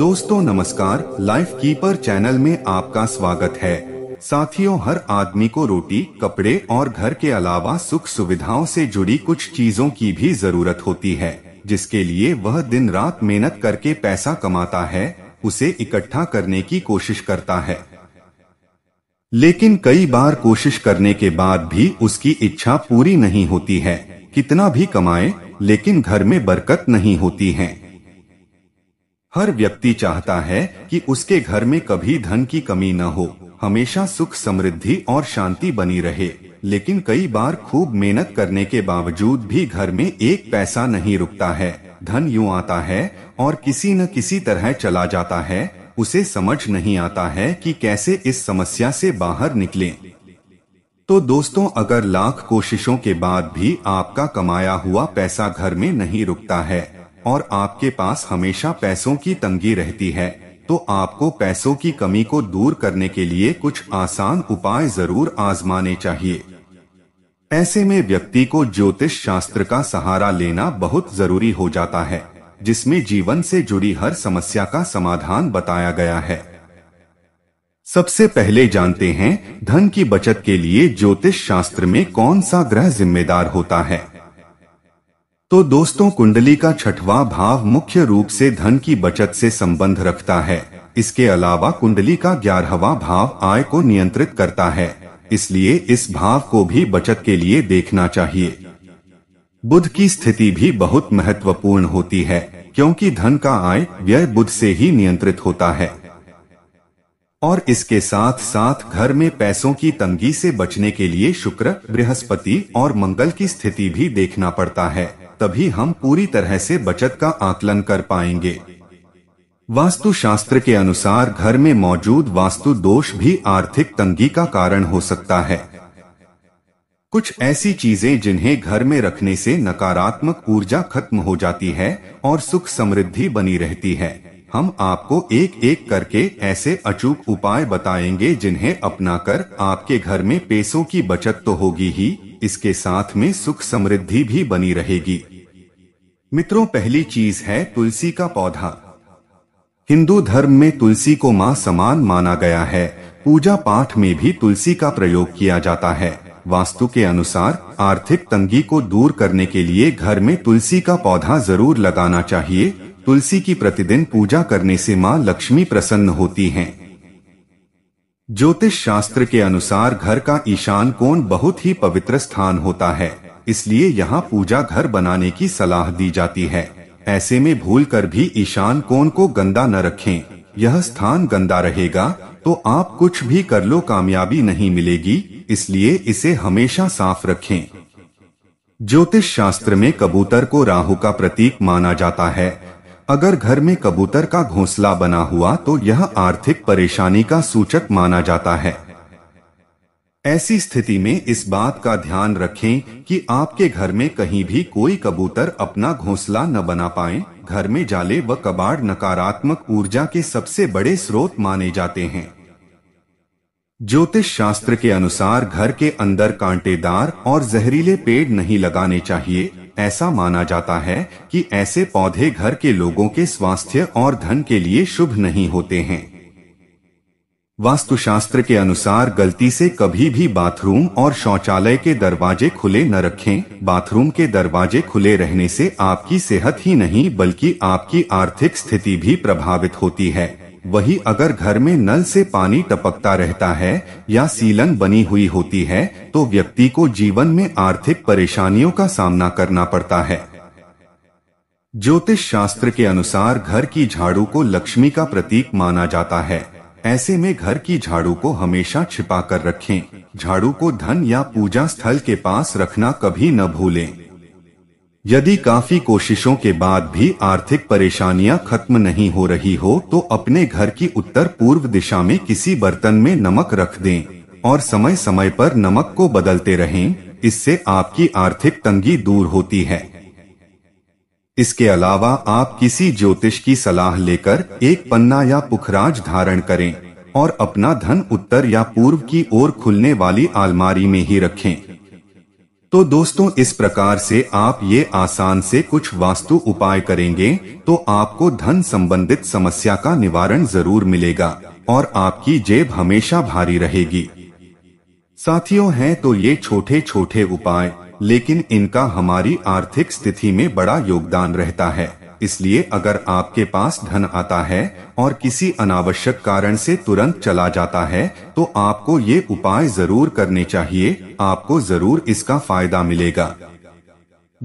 दोस्तों नमस्कार life keeper channel में आपका स्वागत है साथियों हर आदमी को रोटी कपड़े और घर के अलावा सुख सुविधाओं से जुड़ी कुछ चीजों की भी जरूरत होती है जिसके लिए वह दिन रात मेहनत करके पैसा कमाता है उसे इकट्ठा करने की कोशिश करता है लेकिन कई बार कोशिश करने के बाद भी उसकी इच्छा पूरी नहीं होती है कितना भी कमाए लेकिन घर में बरकत नहीं होती है हर व्यक्ति चाहता है कि उसके घर में कभी धन की कमी न हो हमेशा सुख समृद्धि और शांति बनी रहे लेकिन कई बार खूब मेहनत करने के बावजूद भी घर में एक पैसा नहीं रुकता है धन यूँ आता है और किसी न किसी तरह चला जाता है उसे समझ नहीं आता है कि कैसे इस समस्या से बाहर निकले तो दोस्तों अगर लाख कोशिशों के बाद भी आपका कमाया हुआ पैसा घर में नहीं रुकता है और आपके पास हमेशा पैसों की तंगी रहती है तो आपको पैसों की कमी को दूर करने के लिए कुछ आसान उपाय जरूर आजमाने चाहिए ऐसे में व्यक्ति को ज्योतिष शास्त्र का सहारा लेना बहुत जरूरी हो जाता है जिसमें जीवन से जुड़ी हर समस्या का समाधान बताया गया है सबसे पहले जानते हैं धन की बचत के लिए ज्योतिष शास्त्र में कौन सा ग्रह जिम्मेदार होता है तो दोस्तों कुंडली का छठवा भाव मुख्य रूप से धन की बचत से संबंध रखता है इसके अलावा कुंडली का ग्यारहवा भाव आय को नियंत्रित करता है इसलिए इस भाव को भी बचत के लिए देखना चाहिए बुध की स्थिति भी बहुत महत्वपूर्ण होती है क्योंकि धन का आय व्यय बुध से ही नियंत्रित होता है और इसके साथ साथ घर में पैसों की तंगी से बचने के लिए शुक्र बृहस्पति और मंगल की स्थिति भी देखना पड़ता है तभी हम पूरी तरह से बचत का आकलन कर पाएंगे वास्तु शास्त्र के अनुसार घर में मौजूद वास्तु दोष भी आर्थिक तंगी का कारण हो सकता है कुछ ऐसी चीजें जिन्हें घर में रखने से नकारात्मक ऊर्जा खत्म हो जाती है और सुख समृद्धि बनी रहती है हम आपको एक एक करके ऐसे अचूक उपाय बताएंगे जिन्हें अपनाकर आपके घर में पैसों की बचत तो होगी ही इसके साथ में सुख समृद्धि भी बनी रहेगी मित्रों पहली चीज है तुलसी का पौधा हिंदू धर्म में तुलसी को मां समान माना गया है पूजा पाठ में भी तुलसी का प्रयोग किया जाता है वास्तु के अनुसार आर्थिक तंगी को दूर करने के लिए घर में तुलसी का पौधा जरूर लगाना चाहिए तुलसी की प्रतिदिन पूजा करने से मां लक्ष्मी प्रसन्न होती हैं। ज्योतिष शास्त्र के अनुसार घर का ईशान कोण बहुत ही पवित्र स्थान होता है इसलिए यहाँ पूजा घर बनाने की सलाह दी जाती है ऐसे में भूल कर भी ईशान कोण को गंदा न रखें यह स्थान गंदा रहेगा तो आप कुछ भी कर लो कामयाबी नहीं मिलेगी इसलिए इसे हमेशा साफ रखें ज्योतिष शास्त्र में कबूतर को राहु का प्रतीक माना जाता है अगर घर में कबूतर का घोंसला बना हुआ तो यह आर्थिक परेशानी का सूचक माना जाता है ऐसी स्थिति में इस बात का ध्यान रखें कि आपके घर में कहीं भी कोई कबूतर अपना घोंसला न बना पाए घर में जाले व कबाड़ नकारात्मक ऊर्जा के सबसे बड़े स्रोत माने जाते हैं ज्योतिष शास्त्र के अनुसार घर के अंदर कांटेदार और जहरीले पेड़ नहीं लगाने चाहिए ऐसा माना जाता है कि ऐसे पौधे घर के लोगों के स्वास्थ्य और धन के लिए शुभ नहीं होते हैं वास्तुशास्त्र के अनुसार गलती से कभी भी बाथरूम और शौचालय के दरवाजे खुले न रखें बाथरूम के दरवाजे खुले रहने से आपकी सेहत ही नहीं बल्कि आपकी आर्थिक स्थिति भी प्रभावित होती है वही अगर घर में नल से पानी टपकता रहता है या सीलन बनी हुई होती है तो व्यक्ति को जीवन में आर्थिक परेशानियों का सामना करना पड़ता है ज्योतिष शास्त्र के अनुसार घर की झाड़ू को लक्ष्मी का प्रतीक माना जाता है ऐसे में घर की झाड़ू को हमेशा छिपा कर रखे झाड़ू को धन या पूजा स्थल के पास रखना कभी न भूलें यदि काफी कोशिशों के बाद भी आर्थिक परेशानियां खत्म नहीं हो रही हो तो अपने घर की उत्तर पूर्व दिशा में किसी बर्तन में नमक रख दें और समय समय पर नमक को बदलते रहें इससे आपकी आर्थिक तंगी दूर होती है इसके अलावा आप किसी ज्योतिष की सलाह लेकर एक पन्ना या पुखराज धारण करें और अपना धन उत्तर या पूर्व की ओर खुलने वाली आलमारी में ही रखें तो दोस्तों इस प्रकार से आप ये आसान से कुछ वास्तु उपाय करेंगे तो आपको धन संबंधित समस्या का निवारण जरूर मिलेगा और आपकी जेब हमेशा भारी रहेगी साथियों हैं तो ये छोटे छोटे उपाय लेकिन इनका हमारी आर्थिक स्थिति में बड़ा योगदान रहता है इसलिए अगर आपके पास धन आता है और किसी अनावश्यक कारण से तुरंत चला जाता है तो आपको ये उपाय जरूर करने चाहिए आपको जरूर इसका फायदा मिलेगा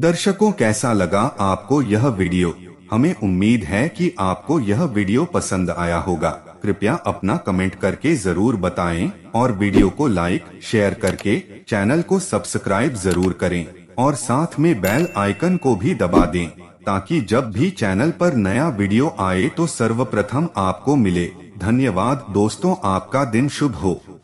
दर्शकों कैसा लगा आपको यह वीडियो हमें उम्मीद है कि आपको यह वीडियो पसंद आया होगा कृपया अपना कमेंट करके जरूर बताएं और वीडियो को लाइक शेयर करके चैनल को सब्सक्राइब जरूर करें और साथ में बेल आइकन को भी दबा दें ताकि जब भी चैनल पर नया वीडियो आए तो सर्वप्रथम आपको मिले धन्यवाद दोस्तों आपका दिन शुभ हो